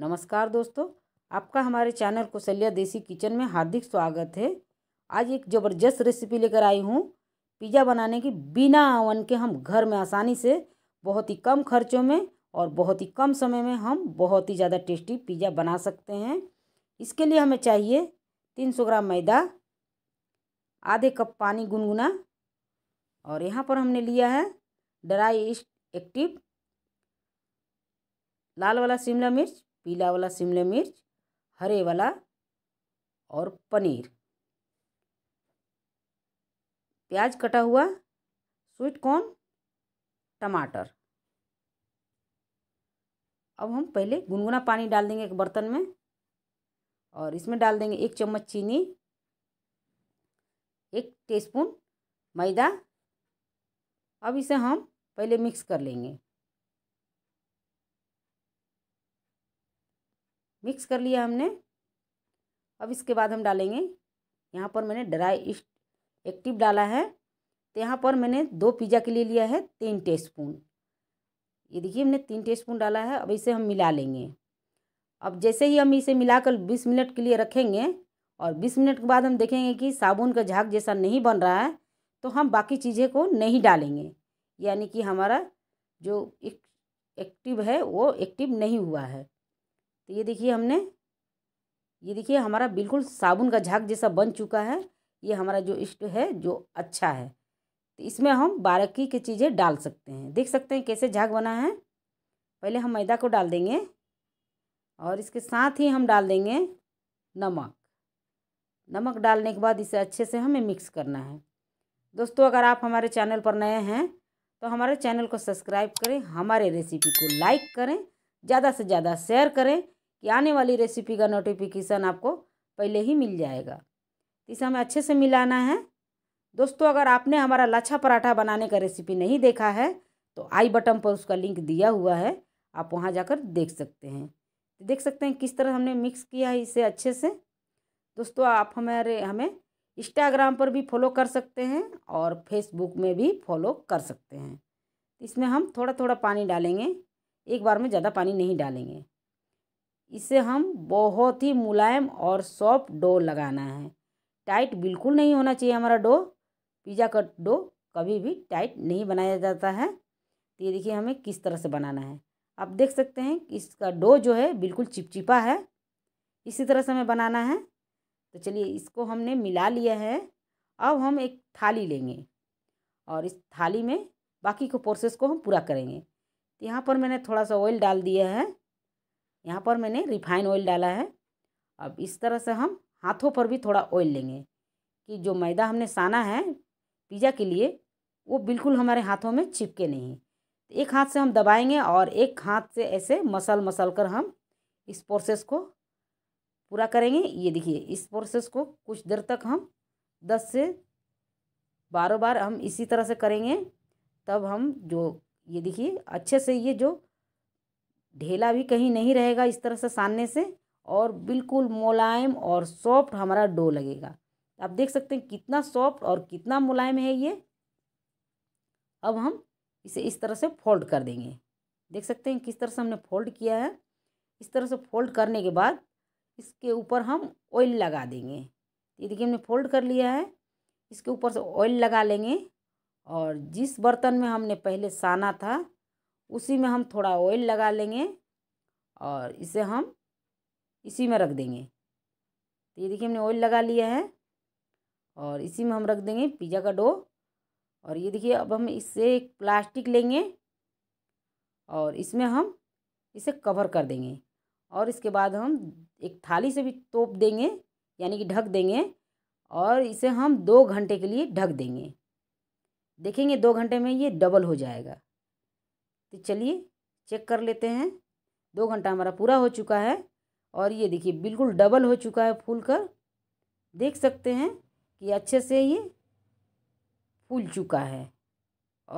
नमस्कार दोस्तों आपका हमारे चैनल कुशल्या देसी किचन में हार्दिक स्वागत है आज एक ज़बरदस्त रेसिपी लेकर आई हूँ पिज़्ज़ा बनाने की बिना आवन के हम घर में आसानी से बहुत ही कम खर्चों में और बहुत ही कम समय में हम बहुत ही ज़्यादा टेस्टी पिज़्ज़ा बना सकते हैं इसके लिए हमें चाहिए तीन सौ ग्राम मैदा आधे कप पानी गुनगुना और यहाँ पर हमने लिया है ड्राई ईस्ट एक्टिव लाल वाला शिमला मिर्च पीला वाला शिमला मिर्च हरे वाला और पनीर प्याज कटा हुआ स्वीट कॉर्न टमाटर अब हम पहले गुनगुना पानी डाल देंगे एक बर्तन में और इसमें डाल देंगे एक चम्मच चीनी एक टीस्पून मैदा अब इसे हम पहले मिक्स कर लेंगे मिक्स कर लिया हमने अब इसके बाद हम डालेंगे यहाँ पर मैंने ड्राई इस्ट एक्टिव डाला है तो यहाँ पर मैंने दो पिज़्ज़ा के लिए लिया है तीन टेस्पून ये देखिए हमने तीन टेस्पून डाला है अब इसे हम मिला लेंगे अब जैसे ही हम इसे मिलाकर बीस मिनट के लिए रखेंगे और बीस मिनट के बाद हम देखेंगे कि साबुन का झाग जैसा नहीं बन रहा है तो हम बाकी चीज़ें को नहीं डालेंगे यानी कि हमारा जो एक्टिव है वो एक्टिव नहीं हुआ है तो ये देखिए हमने ये देखिए हमारा बिल्कुल साबुन का झाग जैसा बन चुका है ये हमारा जो इष्ट है जो अच्छा है तो इसमें हम बारकी की चीज़ें डाल सकते हैं देख सकते हैं कैसे झाग बना है पहले हम मैदा को डाल देंगे और इसके साथ ही हम डाल देंगे नमक नमक डालने के बाद इसे अच्छे से हमें मिक्स करना है दोस्तों अगर आप हमारे चैनल पर नए हैं तो हमारे चैनल को सब्सक्राइब करें हमारे रेसिपी को लाइक करें ज़्यादा से ज़्यादा शेयर करें कि आने वाली रेसिपी का नोटिफिकेशन आपको पहले ही मिल जाएगा इसे हमें अच्छे से मिलाना है दोस्तों अगर आपने हमारा लच्छा पराठा बनाने का रेसिपी नहीं देखा है तो आई बटन पर उसका लिंक दिया हुआ है आप वहाँ जाकर देख सकते हैं तो देख सकते हैं किस तरह हमने मिक्स किया है इसे अच्छे से दोस्तों आप हमारे हमें इंस्टाग्राम पर भी फॉलो कर सकते हैं और फेसबुक में भी फॉलो कर सकते हैं इसमें हम थोड़ा थोड़ा पानी डालेंगे एक बार में ज़्यादा पानी नहीं डालेंगे इसे हम बहुत ही मुलायम और सॉफ्ट डो लगाना है टाइट बिल्कुल नहीं होना चाहिए हमारा डो पिज़्ज़ा का डो कभी भी टाइट नहीं बनाया जाता है तो ये देखिए हमें किस तरह से बनाना है आप देख सकते हैं कि इसका डो जो है बिल्कुल चिपचिपा है इसी तरह से हमें बनाना है तो चलिए इसको हमने मिला लिया है अब हम एक थाली लेंगे और इस थाली में बाकी के प्रोसेस को हम पूरा करेंगे तो यहाँ पर मैंने थोड़ा सा ऑयल डाल दिया है यहाँ पर मैंने रिफाइन ऑयल डाला है अब इस तरह से हम हाथों पर भी थोड़ा ऑयल लेंगे कि जो मैदा हमने साना है पिज़्ज़ा के लिए वो बिल्कुल हमारे हाथों में चिपके नहीं एक हाथ से हम दबाएंगे और एक हाथ से ऐसे मसल मसल कर हम इस प्रोसेस को पूरा करेंगे ये देखिए इस प्रोसेस को कुछ देर तक हम दस से बारह बार हम इसी तरह से करेंगे तब हम जो ये देखिए अच्छे से ये जो ढेला भी कहीं नहीं रहेगा इस तरह से सानने से और बिल्कुल मुलायम और सॉफ्ट हमारा डो लगेगा आप देख सकते हैं कितना सॉफ्ट और कितना मुलायम है ये अब हम इसे इस तरह से फोल्ड कर देंगे देख सकते हैं किस तरह से हमने फोल्ड किया है इस तरह से फोल्ड करने के बाद इसके ऊपर हम ऑयल लगा देंगे ये देखिए हमने फोल्ड कर लिया है इसके ऊपर से ऑयल लगा लेंगे और जिस बर्तन में हमने पहले साना था उसी में हम थोड़ा ऑयल लगा लेंगे और इसे हम इसी में रख देंगे तो ये देखिए हमने ऑयल लगा लिया है और इसी में हम रख देंगे पिज़्ज़ा का डो और ये देखिए अब हम इससे एक प्लास्टिक लेंगे और इसमें हम इसे कवर कर देंगे और इसके बाद हम एक थाली से भी तोप देंगे यानी कि ढक देंगे और इसे हम दो घंटे के लिए ढक देंगे देखेंगे दो घंटे में ये डबल हो जाएगा तो चलिए चेक कर लेते हैं दो घंटा हमारा पूरा हो चुका है और ये देखिए बिल्कुल डबल हो चुका है फूल कर देख सकते हैं कि अच्छे से ये फूल चुका है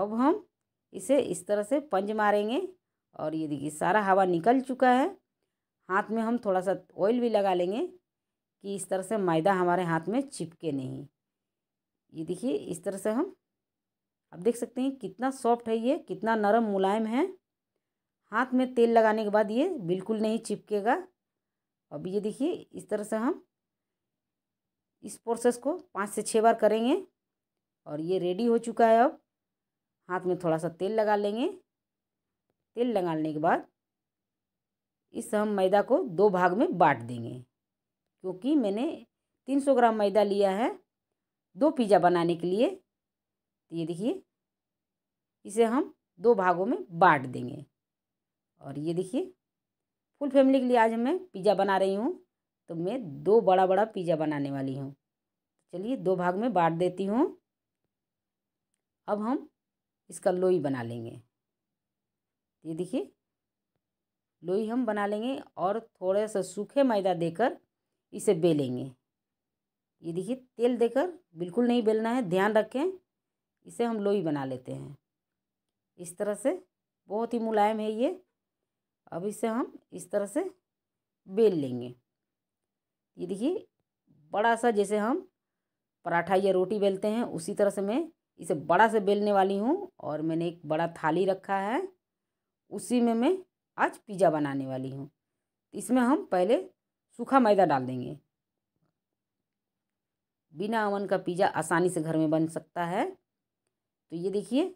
अब हम इसे इस तरह से पंज मारेंगे और ये देखिए सारा हवा निकल चुका है हाथ में हम थोड़ा सा ऑयल भी लगा लेंगे कि इस तरह से मैदा हमारे हाथ में चिपके नहीं ये देखिए इस तरह से हम अब देख सकते हैं कितना सॉफ्ट है ये कितना नरम मुलायम है हाथ में तेल लगाने के बाद ये बिल्कुल नहीं चिपकेगा अब ये देखिए इस तरह से हम इस प्रोसेस को पाँच से छः बार करेंगे और ये रेडी हो चुका है अब हाथ में थोड़ा सा तेल लगा लेंगे तेल लगाने के बाद इस हम मैदा को दो भाग में बांट देंगे क्योंकि मैंने तीन सौ ग्राम मैदा लिया है दो पिज़्ज़ा बनाने के लिए तो ये देखिए इसे हम दो भागों में बांट देंगे और ये देखिए फुल फैमिली के लिए आज मैं पिज़्ज़ा बना रही हूँ तो मैं दो बड़ा बड़ा पिज़्ज़ा बनाने वाली हूँ चलिए दो भाग में बांट देती हूँ अब हम इसका लोई बना लेंगे ये देखिए लोई हम बना लेंगे और थोड़ा सा सूखे मैदा देकर इसे बेलेंगे ये देखिए तेल देकर बिल्कुल नहीं बेलना है ध्यान रखें इसे हम लोई बना लेते हैं इस तरह से बहुत ही मुलायम है ये अब इसे हम इस तरह से बेल लेंगे ये देखिए बड़ा सा जैसे हम पराठा या रोटी बेलते हैं उसी तरह से मैं इसे बड़ा से बेलने वाली हूँ और मैंने एक बड़ा थाली रखा है उसी में मैं आज पिज़्ज़ा बनाने वाली हूँ इसमें हम पहले सूखा मैदा डाल देंगे बिना अवन का पिज़्ज़ा आसानी से घर में बन सकता है तो ये देखिए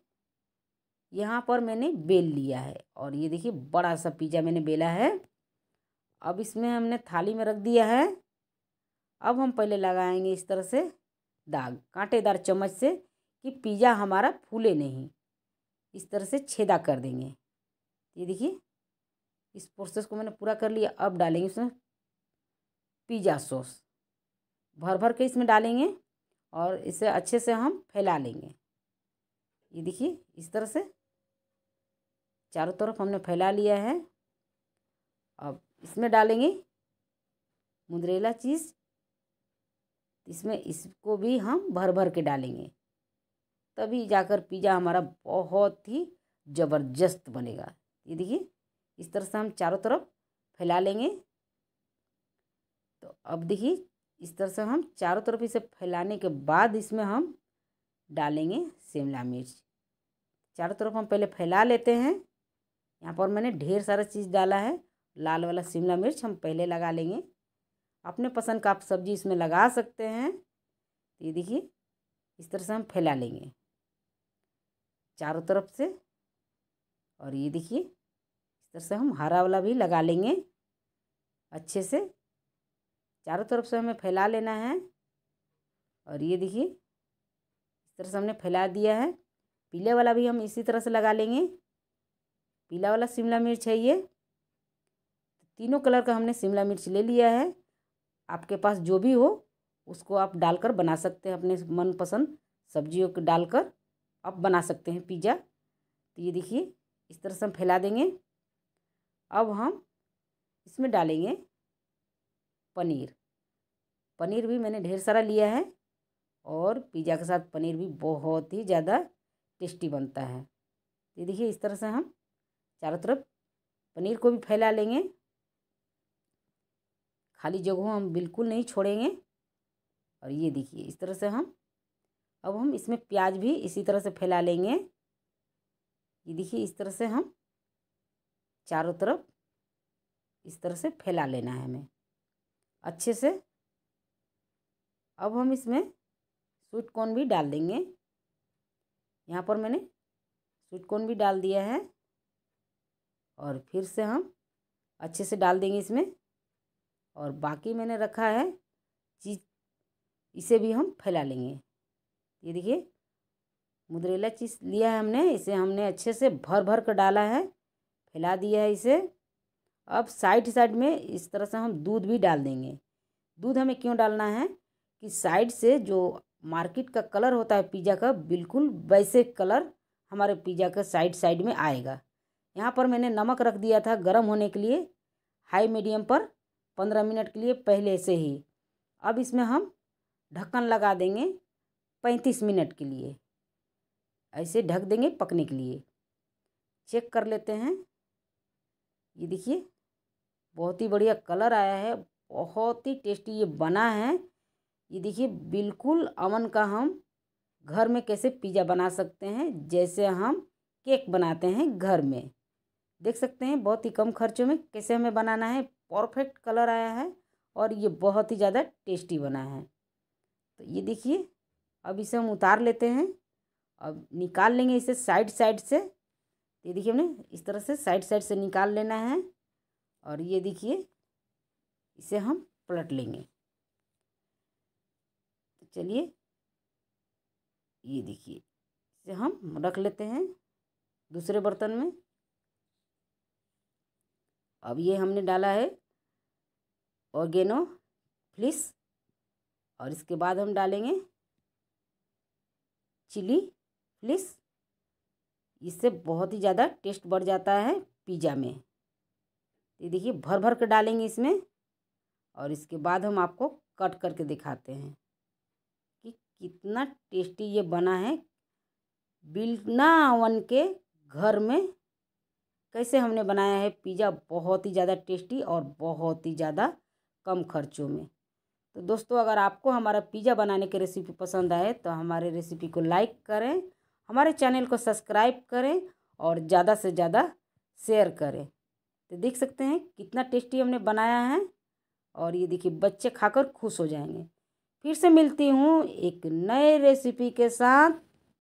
यहाँ पर मैंने बेल लिया है और ये देखिए बड़ा सा पिज़्ज़ा मैंने बेला है अब इसमें हमने थाली में रख दिया है अब हम पहले लगाएंगे इस तरह से दाग कांटेदार चम्मच से कि पिज़्ज़ा हमारा फूले नहीं इस तरह से छेदा कर देंगे ये देखिए इस प्रोसेस को मैंने पूरा कर लिया अब डालेंगे इसमें पिज़्ज़ा सॉस भर भर के इसमें डालेंगे और इसे अच्छे से हम फैला लेंगे ये देखिए इस तरह से चारों तरफ हमने फैला लिया है अब इसमें डालेंगे मुंदरेला चीज़ इसमें इसको भी हम भर भर के डालेंगे तभी जाकर पिज़्ज़ा हमारा बहुत ही ज़बरदस्त बनेगा ये देखिए इस तरह से हम चारों तरफ फैला लेंगे तो अब देखिए इस तरह से हम चारों तरफ इसे फैलाने के बाद इसमें हम डालेंगे शिमला मिर्च चारों तरफ हम पहले फैला लेते हैं यहाँ पर मैंने ढेर सारा चीज़ डाला है लाल वाला शिमला मिर्च हम पहले लगा लेंगे अपने पसंद का आप सब्जी इसमें लगा सकते हैं ये देखिए इस तरह से हम फैला लेंगे चारों तरफ से और ये देखिए इस तरह से हम हरा वाला भी लगा लेंगे अच्छे से चारों तरफ से हमें फैला लेना है और ये देखिए तरह से हमने फैला दिया है पीले वाला भी हम इसी तरह से लगा लेंगे पीला वाला शिमला मिर्च है ये तीनों कलर का हमने शिमला मिर्च ले लिया है आपके पास जो भी हो उसको आप डालकर बना सकते हैं अपने मनपसंद सब्जियों को डालकर आप बना सकते हैं पिज़्ज़ा तो ये देखिए इस तरह से हम फैला देंगे अब हम इसमें डालेंगे पनीर पनीर भी मैंने ढेर सारा लिया है और पिज़्ज़ा के साथ पनीर भी बहुत ही ज़्यादा टेस्टी बनता है ये देखिए इस तरह से हम चारों तरफ पनीर को भी फैला लेंगे खाली जगहों हम बिल्कुल नहीं छोड़ेंगे और ये देखिए इस तरह से हम अब हम इसमें प्याज भी इसी तरह से फैला लेंगे ये देखिए इस तरह से हम चारों तरफ इस तरह से फैला लेना है हमें अच्छे से अब हम इसमें स्वीट कॉर्न भी डाल देंगे यहाँ पर मैंने स्वीट कॉर्न भी डाल दिया है और फिर से हम अच्छे से डाल देंगे इसमें और बाकी मैंने रखा है चीज इसे भी हम फैला लेंगे ये देखिए मुद्रेला चीज लिया है हमने इसे हमने अच्छे से भर भर कर डाला है फैला दिया है इसे अब साइड साइड में इस तरह से हम दूध भी डाल देंगे दूध हमें क्यों डालना है कि साइड से जो मार्केट का कलर होता है पिज़्ज़ा का बिल्कुल वैसे कलर हमारे पिज़्ज़ा के साइड साइड में आएगा यहाँ पर मैंने नमक रख दिया था गर्म होने के लिए हाई मीडियम पर पंद्रह मिनट के लिए पहले से ही अब इसमें हम ढक्कन लगा देंगे पैंतीस मिनट के लिए ऐसे ढक देंगे पकने के लिए चेक कर लेते हैं ये देखिए बहुत ही बढ़िया कलर आया है बहुत ही टेस्टी ये बना है ये देखिए बिल्कुल अवन का हम घर में कैसे पिज़्ज़ा बना सकते हैं जैसे हम केक बनाते हैं घर में देख सकते हैं बहुत ही कम खर्चों में कैसे हमें बनाना है परफेक्ट कलर आया है और ये बहुत ही ज़्यादा टेस्टी बना है तो ये देखिए अब इसे हम उतार लेते हैं अब निकाल लेंगे इसे साइड साइड से ये देखिए हमने इस तरह से साइड साइड से निकाल लेना है और ये देखिए इसे हम पलट लेंगे चलिए ये देखिए इसे हम रख लेते हैं दूसरे बर्तन में अब ये हमने डाला है ऑर्गेनो फ्लिस और इसके बाद हम डालेंगे चिली फ्लिस इससे बहुत ही ज़्यादा टेस्ट बढ़ जाता है पिज़्ज़ा में ये देखिए भर भर कर डालेंगे इसमें और इसके बाद हम आपको कट करके दिखाते हैं कितना टेस्टी ये बना है ओवन के घर में कैसे हमने बनाया है पिज़्ज़ा बहुत ही ज़्यादा टेस्टी और बहुत ही ज़्यादा कम खर्चों में तो दोस्तों अगर आपको हमारा पिज़्ज़ा बनाने की रेसिपी पसंद आए तो हमारे रेसिपी को लाइक करें हमारे चैनल को सब्सक्राइब करें और ज़्यादा से ज़्यादा शेयर करें तो देख सकते हैं कितना टेस्टी हमने बनाया है और ये देखिए बच्चे खाकर खुश हो जाएंगे फिर से मिलती हूँ एक नए रेसिपी के साथ